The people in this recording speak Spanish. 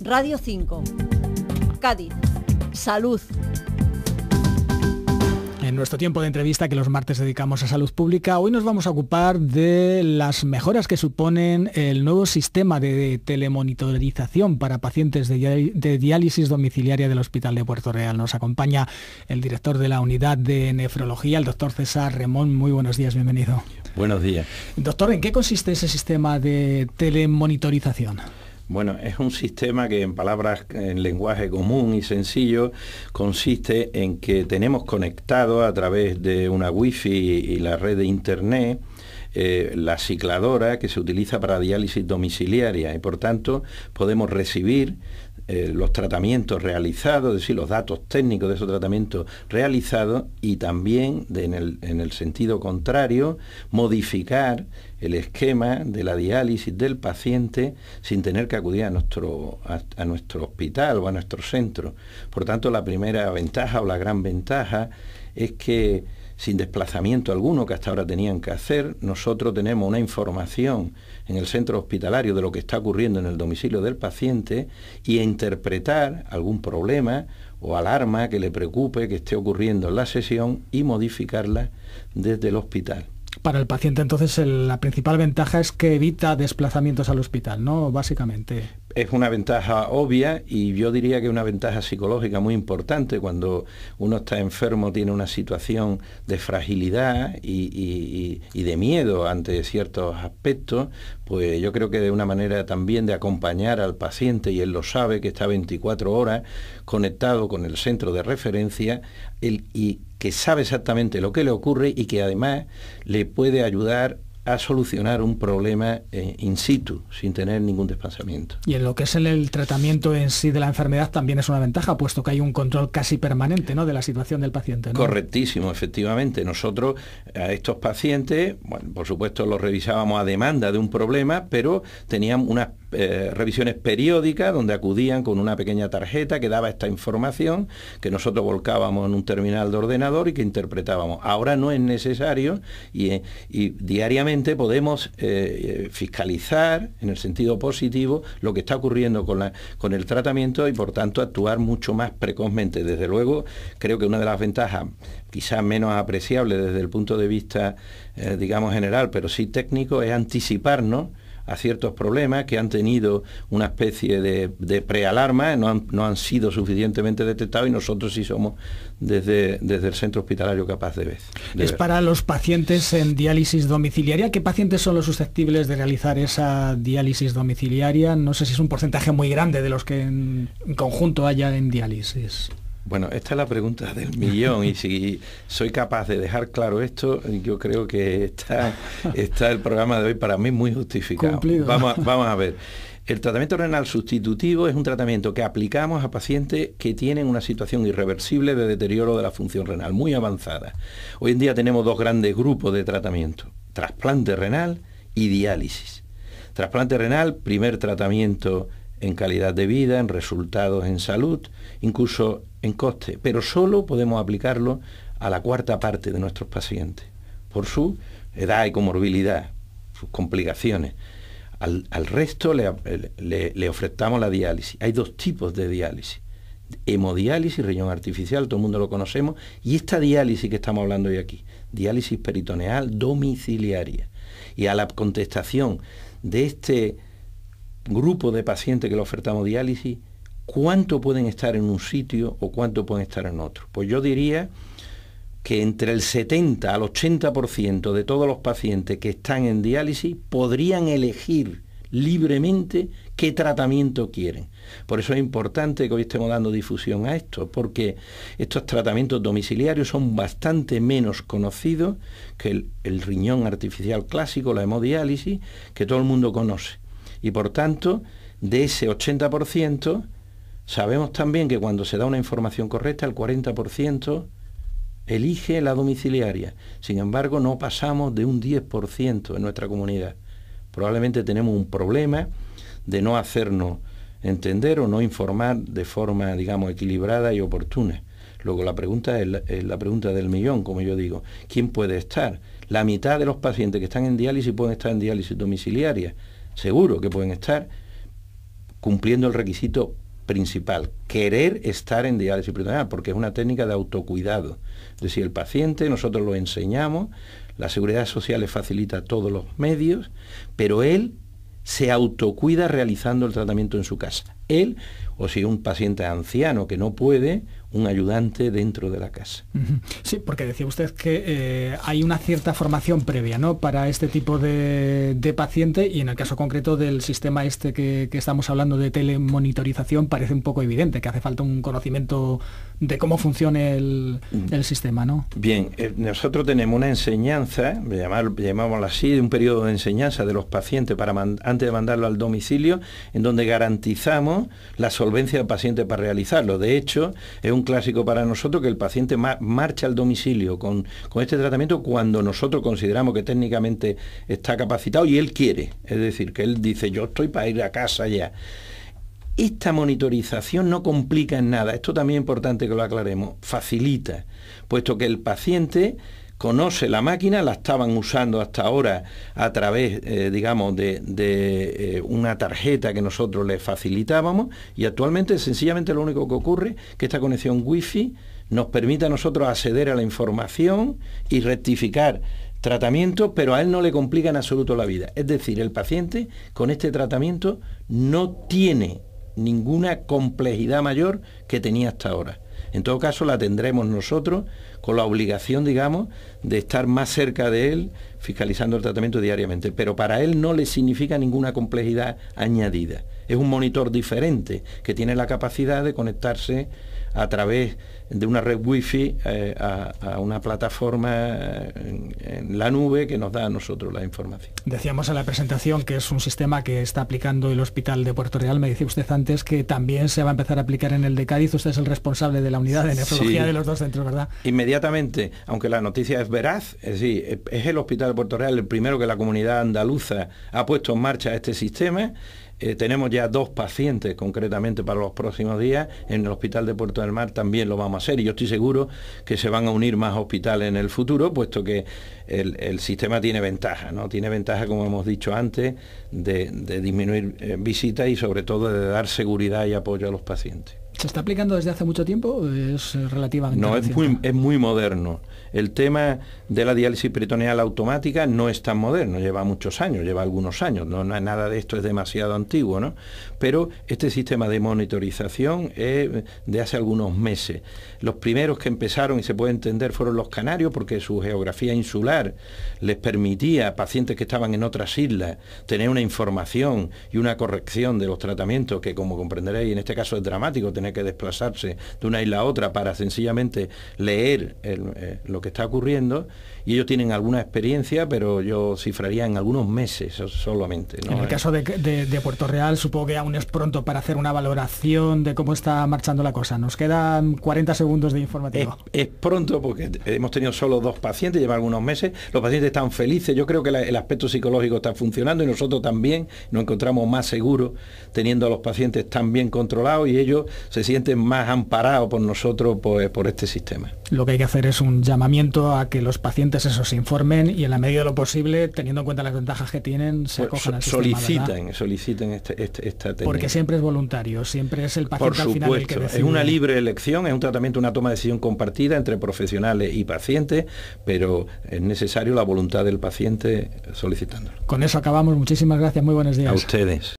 Radio 5. Cádiz. Salud. En nuestro tiempo de entrevista que los martes dedicamos a salud pública, hoy nos vamos a ocupar de las mejoras que suponen el nuevo sistema de telemonitorización para pacientes de diálisis domiciliaria del Hospital de Puerto Real. Nos acompaña el director de la unidad de nefrología, el doctor César Remón. Muy buenos días, bienvenido. Buenos días. Doctor, ¿en qué consiste ese sistema de telemonitorización? Bueno, es un sistema que en palabras, en lenguaje común y sencillo, consiste en que tenemos conectado a través de una wifi y la red de internet eh, la cicladora que se utiliza para diálisis domiciliaria y por tanto podemos recibir eh, los tratamientos realizados, es decir, los datos técnicos de esos tratamientos realizados y también, en, el, sentido contrario, modificar el esquema de la diálisis del paciente sin tener que acudir a nuestro, a, nuestro hospital o a nuestro centro. Por tanto, la primera ventaja o la gran ventaja es que sin desplazamiento alguno que hasta ahora tenían que hacer. Nosotros tenemos una información en el centro hospitalario de lo que está ocurriendo en el domicilio del paciente y interpretar algún problema o alarma que le preocupe que esté ocurriendo en la sesión y modificarla desde el hospital para el paciente entonces la principal ventaja es que evita desplazamientos al hospital, ¿no? Básicamente. Es una ventaja obvia y yo diría que una ventaja psicológica muy importante cuando uno está enfermo, tiene una situación de fragilidad y, y de miedo ante ciertos aspectos, pues yo creo que de una manera también de acompañar al paciente, y él lo sabe, que está 24 horas conectado con el centro de referencia, el, y que sabe exactamente lo que le ocurre y que además le puede ayudar a solucionar un problema eh, in situ, sin tener ningún desplazamiento. Y en lo que es el, el, tratamiento en sí de la enfermedad también es una ventaja, puesto que hay un control casi permanente ¿no? de la situación del paciente. Correctísimo, efectivamente. Nosotros a estos pacientes, bueno, por supuesto los revisábamos a demanda de un problema, pero tenían unas eh, revisiones periódicas donde acudían con una pequeña tarjeta que daba esta información que nosotros volcábamos en un terminal de ordenador y que interpretábamos. Ahora no es necesario y eh, diariamente podemos eh, eh, fiscalizar en el sentido positivo lo que está ocurriendo con, el tratamiento y por tanto actuar mucho más precozmente. Desde luego, creo que una de las ventajas quizás menos apreciable desde el punto de vista, eh, digamos, general, pero sí técnico, es anticiparnos a ciertos problemas que han tenido una especie de, prealarma, no han, sido suficientemente detectados y nosotros sí somos desde, desde el centro hospitalario capaz de ver. es para los pacientes en diálisis domiciliaria. ¿Qué pacientes son los susceptibles de realizar esa diálisis domiciliaria? No sé si es un porcentaje muy grande de los que en conjunto haya en diálisis. Bueno, esta es la pregunta del millón y si soy capaz de dejar claro esto, yo creo que está, el programa de hoy para mí muy justificado. Vamos a, vamos a ver. El tratamiento renal sustitutivo es un tratamiento que aplicamos a pacientes que tienen una situación irreversible de deterioro de la función renal, muy avanzada. Hoy en día tenemos dos grandes grupos de tratamiento, trasplante renal y diálisis. Trasplante renal, primer tratamiento en calidad de vida, en resultados en salud, incluso en coste, pero solo podemos aplicarlo a la cuarta parte de nuestros pacientes, por su edad y comorbilidad, sus complicaciones. Al, resto le, le, ofrecemos la diálisis. Hay dos tipos de diálisis hemodiálisis, riñón artificial, todo el mundo lo conocemos, y esta diálisis que estamos hablando hoy aquí, diálisis peritoneal domiciliaria. Y a la contestación de este grupo de pacientes que le ofertamos diálisis, cuánto pueden estar en un sitio o cuánto pueden estar en otro. Pues yo diría que entre el 70 al 80% de todos los pacientes que están en diálisis podrían elegir libremente qué tratamiento quieren. Por eso es importante que hoy estemos dando difusión a esto, porque estos tratamientos domiciliarios son bastante menos conocidos que el, el riñón artificial clásico, la hemodiálisis, que todo el mundo conoce. Y por tanto, de ese 80%, sabemos también que cuando se da una información correcta, el 40% elige la domiciliaria. Sin embargo, no pasamos de un 10% en nuestra comunidad. Probablemente tenemos un problema de no hacernos entender o no informar de forma, digamos, equilibrada y oportuna. Luego la pregunta es la, la, pregunta del millón, como yo digo. ¿Quién puede estar? La mitad de los pacientes que están en diálisis pueden estar en diálisis domiciliaria seguro que pueden estar, cumpliendo el requisito principal, querer estar en diálisis peritoneal, porque es una técnica de autocuidado. Es decir, el paciente, nosotros lo enseñamos, la seguridad social le facilita todos los medios, pero él se autocuida realizando el tratamiento en su casa él o si un paciente anciano que no puede, un ayudante dentro de la casa. Sí, porque decía usted que eh, hay una cierta formación previa ¿no? para este tipo de, de, paciente y en el caso concreto del sistema este que, estamos hablando de telemonitorización parece un poco evidente que hace falta un conocimiento de cómo funciona el, mm. sistema. ¿no? Bien, eh, nosotros tenemos una enseñanza, llamámosla así, un periodo de enseñanza de los pacientes para antes de mandarlo al domicilio, en donde garantizamos la solvencia del paciente para realizarlo. De hecho, es un clásico para nosotros que el paciente marcha al domicilio con, con este tratamiento cuando nosotros consideramos que técnicamente está capacitado y él quiere. Es decir, que él dice, yo estoy para ir a casa ya. Esta monitorización no complica en nada, esto también es importante que lo aclaremos, facilita, puesto que el paciente conoce la máquina, la estaban usando hasta ahora a través, eh, digamos, de, eh, una tarjeta que nosotros les facilitábamos y actualmente sencillamente lo único que ocurre es que esta conexión wifi nos permite a nosotros acceder a la información y rectificar tratamientos... pero a él no le complica en absoluto la vida. Es decir, el paciente con este tratamiento no tiene ninguna complejidad mayor que tenía hasta ahora. En todo caso, la tendremos nosotros con la obligación, digamos, de estar más cerca de él, fiscalizando el tratamiento diariamente. Pero para él no le significa ninguna complejidad añadida. Es un monitor diferente que tiene la capacidad de conectarse a través de una red wifi eh, a, una plataforma eh, en, la nube que nos da a nosotros la información. Decíamos en la presentación que es un sistema que está aplicando el Hospital de Puerto Real, me decía usted antes que también se va a empezar a aplicar en el de Cádiz, usted es el responsable de la unidad de nefrología de los dos centros, ¿verdad? Inmediatamente, aunque la noticia es veraz, es es el Hospital de Puerto Real el primero que la comunidad andaluza ha puesto en marcha este sistema eh, tenemos ya dos pacientes concretamente para los próximos días. En el hospital de Puerto del Mar también lo vamos a hacer y yo estoy seguro que se van a unir más hospitales en el futuro, puesto que el, sistema tiene ventaja, ¿no? Tiene ventaja, como hemos dicho antes, de, disminuir eh, visitas y sobre todo de dar seguridad y apoyo a los pacientes. ¿Se está aplicando desde hace mucho tiempo? Es relativamente. No, es muy, moderno. El tema de la diálisis peritoneal automática no es tan moderno, lleva muchos años, lleva algunos años, no, nada de esto es demasiado antiguo, ¿no? Pero este sistema de monitorización es de hace algunos meses. Los primeros que empezaron, y se puede entender, fueron los canarios, porque su geografía insular les permitía a pacientes que estaban en otras islas tener una información y una corrección de los tratamientos, que como comprenderéis, en este caso es dramático que desplazarse de una isla a otra para sencillamente leer eh, lo que está ocurriendo y ellos tienen alguna experiencia, pero yo cifraría en algunos meses solamente. En el caso de, Puerto Real, supongo que aún es pronto para hacer una valoración de cómo está marchando la cosa. Nos quedan 40 segundos de informativo. Es, pronto porque hemos tenido solo dos pacientes, lleva algunos meses. Los pacientes están felices. Yo creo que el aspecto psicológico está funcionando y nosotros también nos encontramos más seguros teniendo a los pacientes tan bien controlados y ellos se sienten más amparados por nosotros pues, por este sistema. Lo que hay que hacer es un llamamiento a que los pacientes entonces eso se informen y en la medida de lo posible, teniendo en cuenta las ventajas que tienen, se pues acojan al sistema, Soliciten, este, este esta técnica. Porque siempre es voluntario, siempre es el paciente al final el que decide. Es una libre elección, es un tratamiento, una toma de decisión compartida entre profesionales y pacientes, pero es necesario la voluntad del paciente solicitándolo. Con eso acabamos. Muchísimas gracias. Muy buenos días. A ustedes.